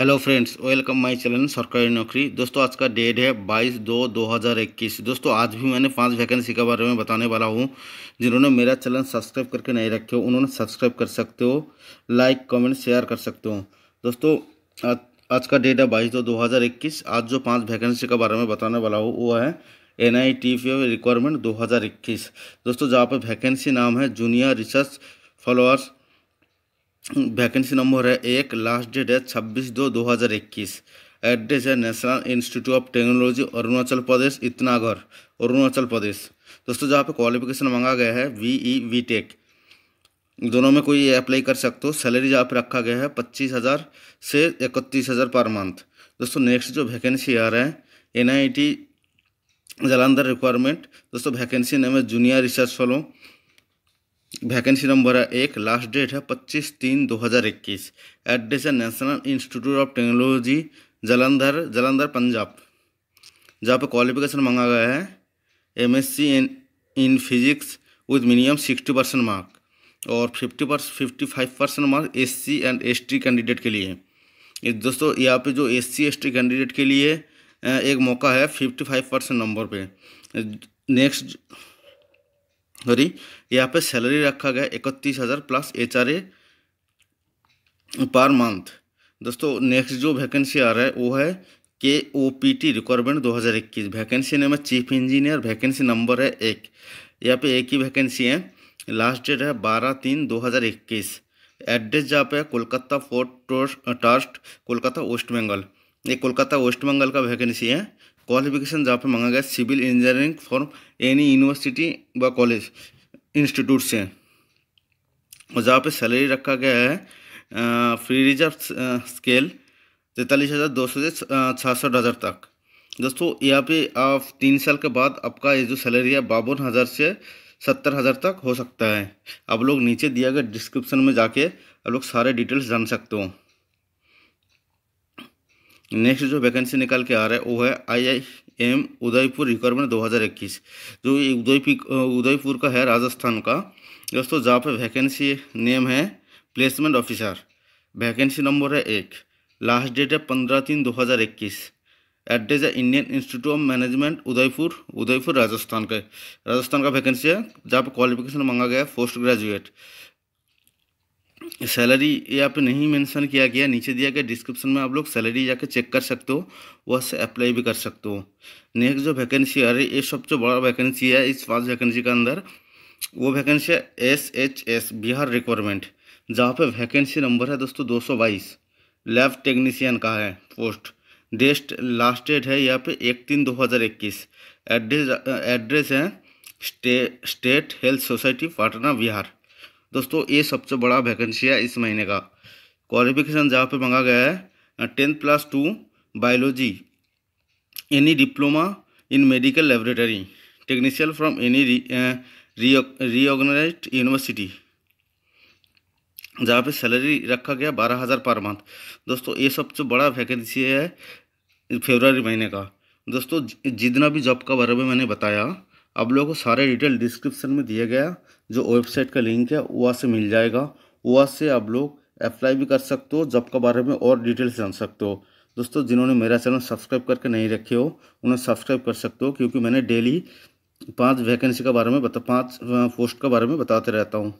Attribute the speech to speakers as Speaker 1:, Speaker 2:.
Speaker 1: hello friends welcome my channel सरकारी नौकरी दोस्तों आज का डेट है 22 दो 2021 दोस्तों आज भी मैंने पांच वैकेंसी के बारे में बताने वाला हूं जिन्होंने मेरा चैनल सब्सक्राइब करके नहीं रखे हो उन्होंने सब्सक्राइब कर सकते हो लाइक कमेंट शेयर कर सकते हो दोस्तों आज, आज का डेट है बाईस दो 2021 आज जो पाँच वैकेंसी के बारे में बताने वाला हूँ वो है एन आई टी रिक्वायरमेंट दो दोस्तों जहाँ पर वैकेंसी नाम है junior research followers vacancy number है एक लास्ट डेट है छब्बीस दो दो हज़ार इक्कीस एड्रेस है national institute of technology Arunachal Pradesh Itanagar Arunachal Pradesh दोस्तों जहाँ पे क्वालिफिकेशन मांगा गया है वी ई वी टेक दोनों में कोई अप्लाई कर सकते हो सैलरी जहाँ पे रखा गया है पच्चीस हज़ार से इकतीस हज़ार पर मंथ दोस्तों नेक्स्ट जो वैकेंसी आ रहा है एन आई टी रिक्वायरमेंट दोस्तों वैकेंसी नेम है junior research follow vacancy number है एक लास्ट डेट है पच्चीस तीन दो हज़ार इक्कीस एड्रेस है national institute of technology Jalandhar Jalandhar Punjab जहाँ पे क्वालिफिकेशन मंगा गया है M S C in in physics with minimum sixty percent mark और fifty percent fifty five percent mark S C and S T candidate के लिए दोस्तों यहाँ पे जो S C S T candidate के लिए एक मौका है फिफ्टी फाइव परसेंट नंबर पर नेक्स्ट सॉरी यहाँ पे सैलरी रखा गया इकतीस हज़ार plus H R A per month दोस्तों नेक्स्ट जो वैकेंसी आ रहा है वो है के ओ पी टी रिक्वायरमेंट दो हज़ार इक्कीस वैकेंसी नेम है चीफ इंजीनियर वैकेंसी नंबर है एक यहाँ पे एक ही वैकेंसी है लास्ट डेट है बारह तीन दो हज़ार इक्कीस एड्रेस जहाँ पे है कोलकाता फोर्ट ट्रस्ट कोलकाता वेस्ट बंगाल ये कोलकाता वेस्ट बंगाल का वैकेंसी है क्वालिफिकेशन जहाँ पे मांगा गया civil engineering form any university व कॉलेज इंस्टीट्यूट से और जहाँ पे सैलरी रखा गया है फ्री रिजर्व स्केल तैंतालीस हज़ार दो सौ से छासठ हज़ार तक दोस्तों यहाँ पे आप तीन साल के बाद आपका ये जो सैलरी है बावन हज़ार से सत्तर हज़ार तक हो सकता है आप लोग नीचे दिया गया डिस्क्रिप्शन में जाके आप लोग सारे डिटेल्स जान सकते हो नेक्स्ट जो वैकेंसी निकाल के आ रहा है वो है I I M Udaipur requirement 2021 जो उदयपुर उदयपुर का है राजस्थान का दोस्तों जहाँ पे वैकेंसी नेम है प्लेसमेंट ऑफिसर वैकेंसी नंबर है एक लास्ट डेट है पंद्रह तीन दो हज़ार इक्कीस एड्रेस है Indian institute of management Udaipur Udaipur Rajasthan का राजस्थान का वैकेंसी है जहाँ पर क्वालिफिकेशन मांगा गया है पोस्ट ग्रेजुएट सैलरी यहाँ पे नहीं मेंशन किया गया नीचे दिया गया डिस्क्रिप्शन में आप लोग सैलरी जाके चेक कर सकते हो वह से अप्लाई भी कर सकते हो नेक्स्ट जो वैकेंसी है ये सब जो बड़ा वैकेंसी है इस पाँच वैकेंसी के अंदर वो वैकेंसी है S H S Bihar requirement जहाँ पे वैकेंसी नंबर है दोस्तों दो सौ बाईस लैब टेक्नीशियन का है पोस्ट डेस्ट लास्ट डेट है यहाँ पे एक तीन दो हज़ार इक्कीस एड्रेस एड्रेस है स्टे state health society Patna Bihar दोस्तों ये सबसे बड़ा वैकेंसी है इस महीने का क्वालिफिकेशन जहाँ पे मंगा गया है tenth plus two biology any diploma in medical laboratory technician from any reorganise university जहाँ पे सैलरी रखा गया बारह हज़ार पर मंथ दोस्तों ये सबसे बड़ा वैकेंसी है फेबररी महीने का दोस्तों जितना भी जॉब का बारे में मैंने बताया आप लोगों को सारे डिटेल डिस्क्रिप्शन में दिया गया जो वेबसाइट का लिंक है वहाँ से मिल जाएगा वहाँ से आप लोग अप्लाई भी कर सकते हो जॉब के बारे में और डिटेल्स जान सकते हो दोस्तों जिन्होंने मेरा चैनल सब्सक्राइब करके नहीं रखे हो उन्हें सब्सक्राइब कर सकते हो क्योंकि मैंने डेली पाँच वैकेंसी के बारे में बता पाँच पोस्ट के बारे में बताते रहता हूँ